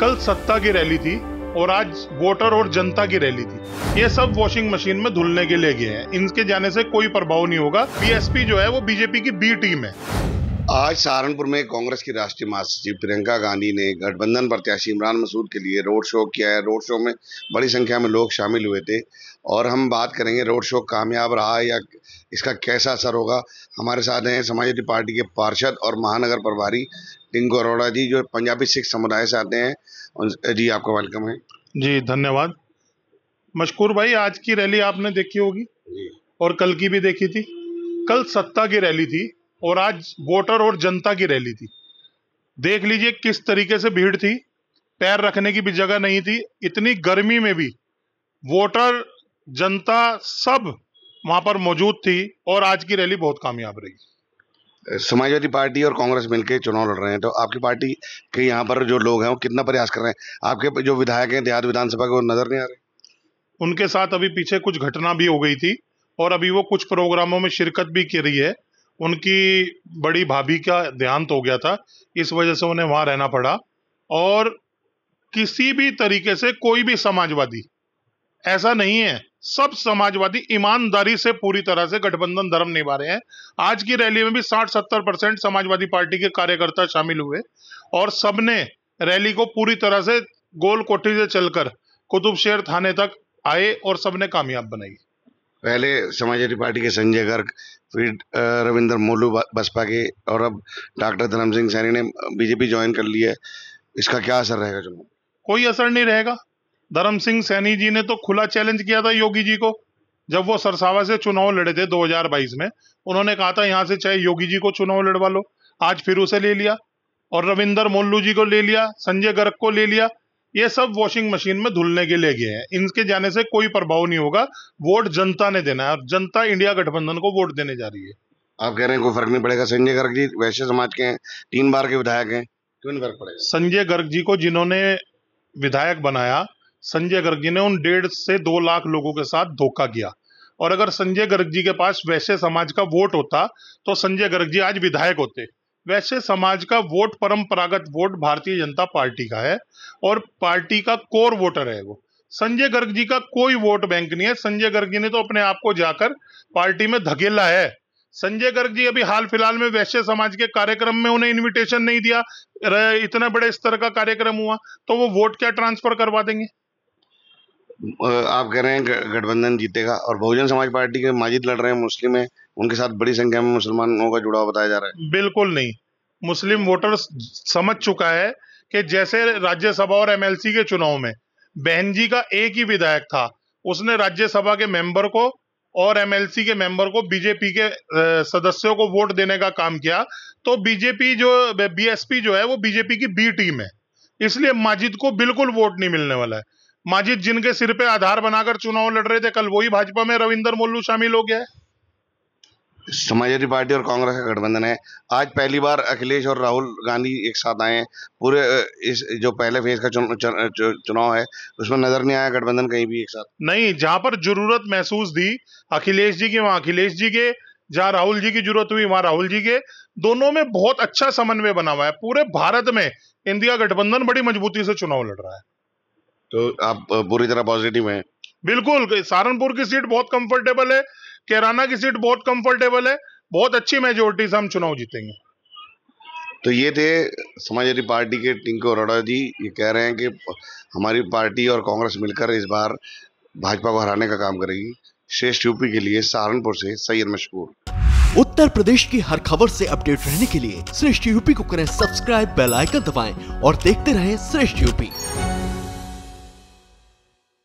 कल सत्ता की रैली थी और आज वोटर और जनता की रैली थी ये सब वॉशिंग मशीन में धुलने के लिए गए हैं इनके जाने से कोई प्रभाव नहीं होगा बीएसपी जो है वो बीजेपी की बी टीम है आज सहारनपुर में कांग्रेस की राष्ट्रीय महासचिव प्रियंका गांधी ने गठबंधन प्रत्याशी इमरान मसूद के लिए रोड शो किया है रोड शो में बड़ी संख्या में लोग शामिल हुए थे और हम बात करेंगे रोड शो कामयाब रहा या इसका कैसा असर होगा हमारे साथ हैं समाजवादी पार्टी के पार्षद और महानगर प्रभारी टिंकू अरोड़ा जी जो पंजाबी सिख समुदाय से आते हैं जी आपका वेलकम है जी धन्यवाद मशकूर भाई आज की रैली आपने देखी होगी और कल की भी देखी थी कल सत्ता की रैली थी और आज वोटर और जनता की रैली थी देख लीजिए किस तरीके से भीड़ थी पैर रखने की भी जगह नहीं थी इतनी गर्मी में भी वोटर जनता सब वहां पर मौजूद थी और आज की रैली बहुत कामयाब रही समाजवादी पार्टी और कांग्रेस मिलकर चुनाव लड़ रहे हैं तो आपकी पार्टी के यहाँ पर जो लोग हैं वो कितना प्रयास कर रहे हैं आपके जो विधायक हैं देहात विधानसभा के वो नजर नहीं आ रहे उनके साथ अभी पीछे कुछ घटना भी हो गई थी और अभी वो कुछ प्रोग्रामों में शिरकत भी की रही है उनकी बड़ी भाभी का देहांत हो गया था इस वजह से उन्हें वहां रहना पड़ा और किसी भी तरीके से कोई भी समाजवादी ऐसा नहीं है सब समाजवादी ईमानदारी से पूरी तरह से गठबंधन धर्म निभा रहे हैं आज की रैली में भी 60-70 परसेंट समाजवादी पार्टी के कार्यकर्ता शामिल हुए और सबने रैली को पूरी तरह से गोल कोठी से चलकर कुतुब शेर थाने तक आए और सबने कामयाब बनाई पहले समाजवादी पार्टी के संजय गर्ग फिर रविंदर मोलू बसपा के और अब डॉक्टर धर्म सिंह सैनी ने बीजेपी ज्वाइन कर लिया है इसका क्या असर रहेगा चुनाव कोई असर नहीं रहेगा धर्म सिंह सैनी जी ने तो खुला चैलेंज किया था योगी जी को जब वो सरसावा से चुनाव लड़े थे 2022 में उन्होंने कहा था यहाँ से चाहे योगी जी को चुनाव लड़वा लो आज फिर उसे ले लिया और रविंदर मोल्लू जी को ले लिया संजय गर्ग को ले लिया ये सब वॉशिंग मशीन में धुलने के लिए गए हैं इनके जाने से कोई प्रभाव नहीं होगा वोट जनता ने देना है और जनता इंडिया गठबंधन को वोट देने जा रही है आप कह रहे हैं कोई फर्क नहीं पड़ेगा संजय गर्ग जी वैश्य समाज के हैं तीन बार के विधायक हैं क्यों फर्क पड़ेगा संजय गर्ग जी को जिन्होंने विधायक बनाया संजय गर्ग जी ने उन डेढ़ से दो लाख लोगों के साथ धोखा किया और अगर संजय गर्ग जी के पास वैश्य समाज का वोट होता तो संजय गर्ग जी आज विधायक होते वैसे समाज का वोट परंपरागत वोट भारतीय जनता पार्टी का है और पार्टी का कोर वोटर है वो संजय गर्ग जी का कोई वोट बैंक नहीं है संजय गर्ग जी ने तो अपने आप को जाकर पार्टी में धकेला है संजय गर्ग जी अभी हाल फिलहाल में वैश्य समाज के कार्यक्रम में उन्हें इनविटेशन नहीं दिया इतने बड़े स्तर का कार्यक्रम हुआ तो वो वोट क्या ट्रांसफर करवा देंगे आप कह रहे हैं गठबंधन जीतेगा और बहुजन समाज पार्टी के माजिद लड़ रहे हैं मुस्लिम है उनके साथ बड़ी संख्या में मुसलमानों का जुड़ाव बताया जा रहा है बिल्कुल नहीं मुस्लिम वोटर समझ चुका है कि जैसे राज्यसभा और एमएलसी के चुनाव में बहन जी का एक ही विधायक था उसने राज्यसभा के मेंबर को और एमएलसी के मेंबर को बीजेपी के सदस्यों को वोट देने का काम किया तो बीजेपी जो बीएसपी जो है वो बीजेपी की बी टीम है इसलिए माजिद को बिल्कुल वोट नहीं मिलने वाला है माजिद जिनके सिर पे आधार बनाकर चुनाव लड़ रहे थे कल वही भाजपा में रविंदर मोल्लू शामिल हो गया है समाजवादी पार्टी और कांग्रेस का गठबंधन है आज पहली बार अखिलेश और राहुल गांधी एक साथ आए हैं पूरे इस जो पहले फेज का चुन, चुन, चुनाव है उसमें नजर नहीं आया गठबंधन कहीं भी एक साथ नहीं जहां पर जरूरत महसूस दी अखिलेश जी की वहां अखिलेश जी के जहां राहुल जी की जरूरत हुई वहां राहुल जी के दोनों में बहुत अच्छा समन्वय बना हुआ है पूरे भारत में इंडिया गठबंधन बड़ी मजबूती से चुनाव लड़ रहा है तो आप पूरी तरह पॉजिटिव हैं बिल्कुल सहारनपुर की सीट बहुत कंफर्टेबल है केराना की सीट बहुत कंफर्टेबल है बहुत अच्छी मेजोरिटी से हम चुनाव जीतेंगे तो ये थे समाजवादी पार्टी के टिंको अरोड़ा जी ये कह रहे हैं कि हमारी पार्टी और कांग्रेस मिलकर इस बार भाजपा को हराने का काम करेगी श्रेष्ठ यूपी के लिए सहारनपुर से सैयद मशहूर उत्तर प्रदेश की हर खबर से अपडेट रहने के लिए श्रेष्ठ यूपी को करें सब्सक्राइब बेल आइकन दबाएं और देखते रहें श्रेष्ठ यूपी